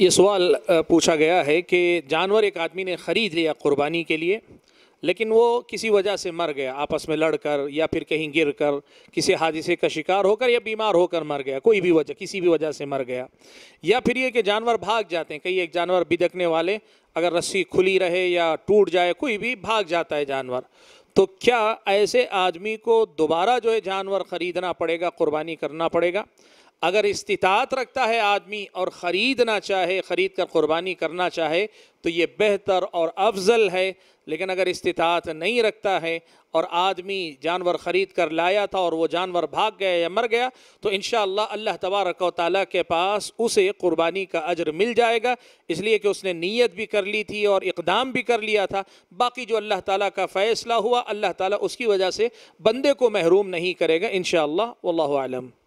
ये सवाल पूछा गया है कि जानवर एक आदमी ने ख़रीद लिया कुर्बानी के लिए लेकिन वो किसी वजह से मर गया आपस में लड़कर या फिर कहीं गिर कर किसी हादसे का शिकार होकर या बीमार होकर मर गया कोई भी वजह किसी भी वजह से मर गया या फिर ये कि जानवर भाग जाते हैं कई एक जानवर बिदकने वाले अगर रस्सी खुली रहे या टूट जाए कोई भी भाग जाता है जानवर तो क्या ऐसे आदमी को दोबारा जो है जानवर ख़रीदना पड़ेगा कुर्बानी करना पड़ेगा अगर इस्तात रखता है आदमी और ख़रीदना चाहे ख़रीद कर क़ुरबानी करना चाहे तो ये बेहतर और अफजल है लेकिन अगर इस्तात नहीं रखता है और आदमी जानवर ख़रीद कर लाया था और वह जानवर भाग गया या मर गया तो इन अल्लाह तबारक ताली के पास उसे क़ुरबानी का अजर मिल जाएगा इसलिए कि उसने नीयत भी कर ली थी और इकदाम भी कर लिया था बाकी जो अल्लाह ताली का फ़ैसला हुआ अल्लाह ताली उसकी वजह से बंदे को महरूम नहीं करेगा इन शह आलम